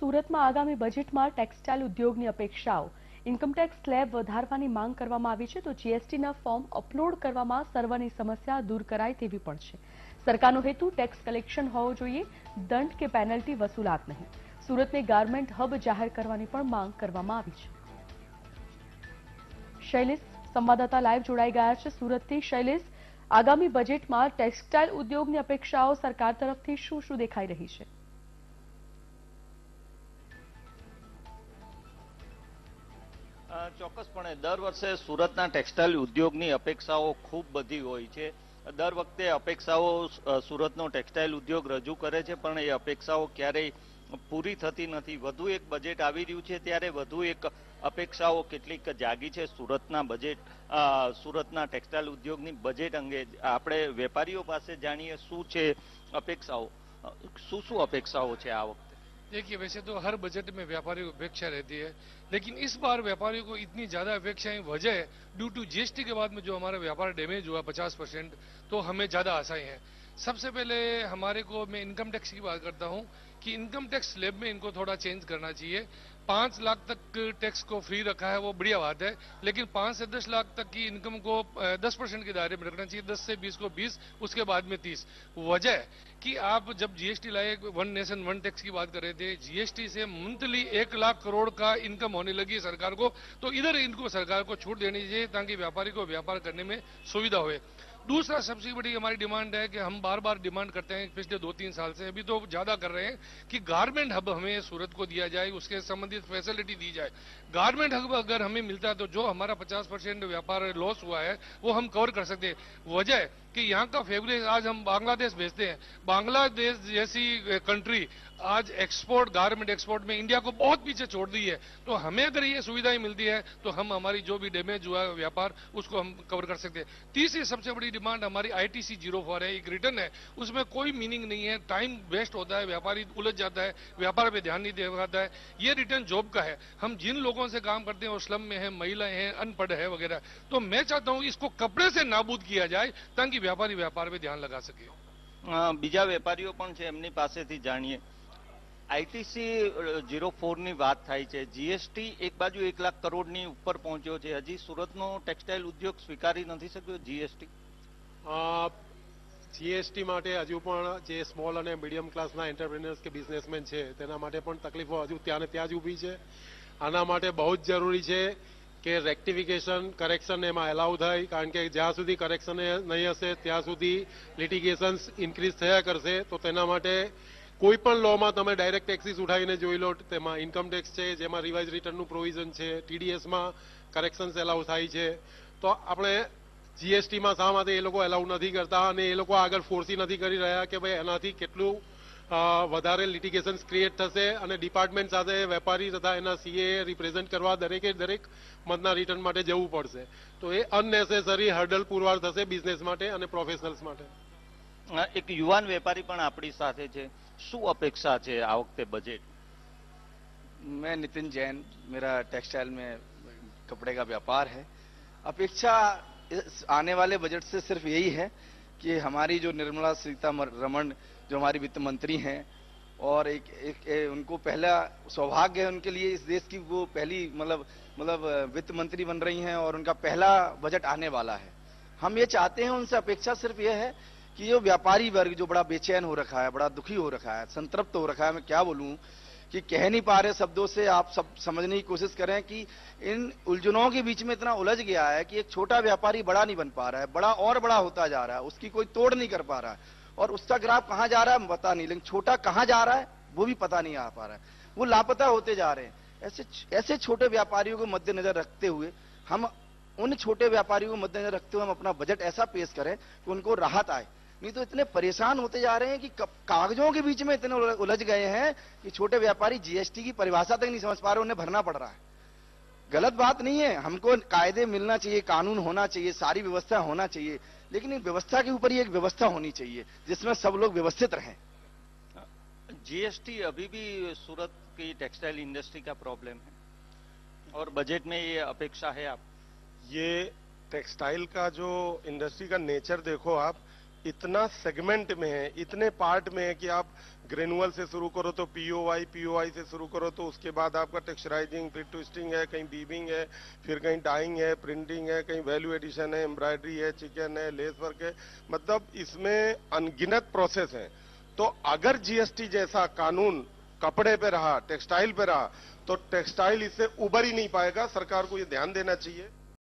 સુરતમાં આગામી બજેટમાં ટેક્સટાઇલ ઉદ્યોગની અપેક્ષાઓ ઇન્કમટેક્સ સ્લેબ વધારવાની માંગ કરવામાં આવી છે તો જીએસટીના ફોર્મ અપલોડ કરવામાં સર્વની સમસ્યા દૂર કરાય તેવી પણ છે સરકારનો હેતુ ટેક્સ કલેક્શન હોવો જોઈએ દંડ કે પેનલ્ટી વસૂલાત નહીં સુરતને ગાર્મેન્ટ હબ જાહેર કરવાની પણ માંગ કરવામાં આવી છે શૈલેષ સંવાદદાતા લાઈવ જોડાઈ ગયા છે સુરતથી શૈલેષ આગામી બજેટમાં ટેક્સટાઇલ ઉદ્યોગની અપેક્ષાઓ સરકાર તરફથી શું શું દેખાઈ રહી છે ચોક્કસપણે દર વર્ષે સુરતના ટેક્સટાઇલ ઉદ્યોગની અપેક્ષાઓ ખૂબ બધી હોય છે દર વખતે અપેક્ષાઓ સુરતનો ટેક્સટાઇલ ઉદ્યોગ રજૂ કરે છે પણ એ અપેક્ષાઓ ક્યારેય પૂરી થતી નથી વધુ એક બજેટ આવી રહ્યું છે ત્યારે વધુ એક અપેક્ષાઓ કેટલીક જાગી છે સુરતના બજેટ સુરતના ટેક્સટાઇલ ઉદ્યોગની બજેટ અંગે આપણે વેપારીઓ પાસે જાણીએ શું છે અપેક્ષાઓ શું શું અપેક્ષાઓ છે આ વખતે देखिए वैसे तो हर बजट में व्यापारी को अपेक्षा रहती है लेकिन इस बार व्यापारियों को इतनी ज़्यादा अपेक्षाएं वजह ड्यू टू जीएसटी के बाद में जो हमारा व्यापार डैमेज हुआ 50 परसेंट तो हमें ज़्यादा आशाएं हैं सबसे पहले हमारे को मैं इनकम टैक्स की बात करता हूँ कि इनकम टैक्स स्लेब में इनको थोड़ा चेंज करना चाहिए पांच लाख तक टैक्स को फ्री रखा है वो बढ़िया बात है लेकिन पांच से दस लाख तक की इनकम को दस परसेंट के दायरे में रखना चाहिए दस से बीस को बीस उसके बाद में तीस वजह कि आप जब जीएसटी लाए वन नेशन वन टैक्स की बात कर रहे थे जीएसटी से मंथली एक लाख करोड़ का इनकम होने लगी है सरकार को तो इधर इनको सरकार को छूट देनी चाहिए ताकि व्यापारी को व्यापार करने में सुविधा हो दूसरा सबसे बड़ी हमारी डिमांड है कि हम बार बार डिमांड करते हैं पिछले दो तीन साल से अभी तो ज्यादा कर रहे हैं कि गारमेंट हब हमें सूरत को दिया जाए उसके संबंधित फैसिलिटी दी जाए गारमेंट हब अगर हमें मिलता है तो जो हमारा पचास परसेंट व्यापार लॉस हुआ है वो हम कवर कर सकते वजह कि यहाँ का फेब्रिक आज हम बांग्लादेश भेजते हैं बांग्लादेश जैसी कंट्री आज एक्सपोर्ट गारमेंट एक्सपोर्ट में इंडिया को बहुत पीछे छोड़ दी है तो हमें अगर ये सुविधाएं मिलती है तो हम हमारी जो भी डैमेज हुआ व्यापार उसको हम कवर कर सकते हैं तीसरी सबसे बड़ी डिमांड हमारी आईटीसी जीरो फोर है एक रिटर्न है उसमें कोई मीनिंग नहीं है टाइम वेस्ट होता है व्यापारी उलझ जाता है व्यापार पर ध्यान नहीं दे पाता है ये रिटर्न जॉब का है हम जिन लोगों से काम करते हैं वो स्लम में है महिलाएं हैं अनपढ़ है वगैरह तो मैं चाहता हूँ इसको कपड़े से नाबूद किया जाए ताकि વ્યાપારી व्यापार पे ધ્યાન लगा सके બીજા વેપારીઓ પણ છે એમની પાસેથી જાણીએ આઈટીસી ઝીરો ફોરની વાત થાય છે જીએસટી એક બાજુ એક લાખ કરોડની ઉપર પહોંચ્યો છે હજી સુરતનો ટેક્સટાઇલ ઉદ્યોગ સ્વીકારી નથી શક્યો જીએસટી જીએસટી માટે હજુ પણ જે સ્મોલ અને મીડિયમ ક્લાસના એન્ટરપ્રિનર્સ કે બિઝનેસમેન છે તેના માટે પણ તકલીફો હજુ ત્યાં ને ત્યાં જ ઊભી છે આના માટે બહુ જ જરૂરી છે કે રેક્ટિફિકેશન કરેક્શન એમાં એલાઉ થાય કારણ કે જ્યાં સુધી કરેક્શન નહીં હશે ત્યાં સુધી લિટિગેશન્સ ઇન્ક્રીઝ થયા કરશે તો તેના માટે કોઈ પણ લોમાં તમે ડાયરેક્ટ ટેક્સીસ ઉઠાવીને જોઈ લો તેમાં ઇન્કમ ટેક્સ છે જેમાં રિવાઇઝ રિટર્નનું પ્રોવિઝન છે ટીડીએસમાં કરેક્શન્સ એલાઉ થાય છે તો આપણે જીએસટીમાં શા માટે એ લોકો એલાઉ નથી કરતા અને એ લોકો આગળ ફોર્સી નથી કરી રહ્યા કે ભાઈ એનાથી કેટલું વધારે લિટિગેશન્સ ક્રિએટ થશે અને ડિપાર્ટમેન્ટ સાથે વેપારી તથા એના સીએ રિપ્રેઝેન્ટ કરવા દરેકે દરેક મતના રિટર્ન માટે જવું પડશે તો એ અનનેસેસરી હર્ડલ પુરવાર થશે બિઝનેસ માટે અને પ્રોફેશનલ્સ માટે એક યુવાન વેપારી પણ આપણી સાથે છે શું અપેક્ષા છે આ વખતે બજેટ મેં नितिन જૈન મેરા ટેક્સટાઇલ મેં કપડે કા વ્યાપાર है અપેક્ષા આને વાલે બજેટ बजट से सिर्फ यही कि हमारी जो निर्मला सीतारमण जो हमारी वित्त मंत्री हैं और एक, एक, एक उनको पहला सौभाग्य है उनके लिए इस देश की वो पहली मतलब मतलब वित्त मंत्री बन रही हैं और उनका पहला बजट आने वाला है हम ये चाहते हैं उनसे अपेक्षा सिर्फ ये है कि ये व्यापारी वर्ग जो बड़ा बेचैन हो रखा है बड़ा दुखी हो रखा है संतृप्त हो रखा है मैं क्या बोलूँ कि कह नहीं पा रहे शब्दों से आप सब समझने की कोशिश करें कि इन उलझनों के बीच में इतना उलझ गया है कि एक छोटा व्यापारी बड़ा नहीं बन पा रहा है बड़ा और बड़ा होता जा रहा है उसकी कोई तोड़ नहीं कर पा रहा है और उसका ग्राफ कहाँ जा रहा है पता नहीं लेकिन छोटा कहाँ जा रहा है वो भी पता नहीं आ पा रहा है वो लापता होते जा रहे हैं ऐसे ऐसे छोटे व्यापारियों को मद्देनजर रखते हुए हम उन छोटे व्यापारियों को मद्देनजर रखते हुए हम अपना बजट ऐसा पेश करें कि उनको राहत आए नहीं तो इतने परेशान होते जा रहे हैं कि कागजों के बीच में इतने उलझ गए हैं कि छोटे व्यापारी जीएसटी की परिभाषा तक नहीं समझ पा रहे उन्हें भरना पड़ रहा है गलत बात नहीं है हमको कायदे मिलना चाहिए कानून होना चाहिए सारी व्यवस्था होना चाहिए लेकिन व्यवस्था के ऊपर ही एक व्यवस्था होनी चाहिए जिसमें सब लोग व्यवस्थित रहें जीएसटी अभी भी सूरत की टेक्सटाइल इंडस्ट्री का प्रॉब्लम है और बजट में ये अपेक्षा है आप ये टेक्सटाइल का जो इंडस्ट्री का नेचर देखो आप इतना सेगमेंट में है इतने पार्ट में है कि आप ग्रेनुअल से शुरू करो तो पीओवाई पीओआई से शुरू करो तो उसके बाद आपका टेक्सचराइजिंग फिर ट्विस्टिंग है कहीं बीबिंग है फिर कहीं डाइंग है प्रिंटिंग है कहीं वैल्यू एडिशन है एम्ब्रॉयडरी है चिकन है लेस वर्क है मतलब इसमें अनगिनत प्रोसेस है तो अगर जीएसटी जैसा कानून कपड़े पे रहा टेक्सटाइल पे रहा तो टेक्सटाइल इससे उबर ही नहीं पाएगा सरकार को ये ध्यान देना चाहिए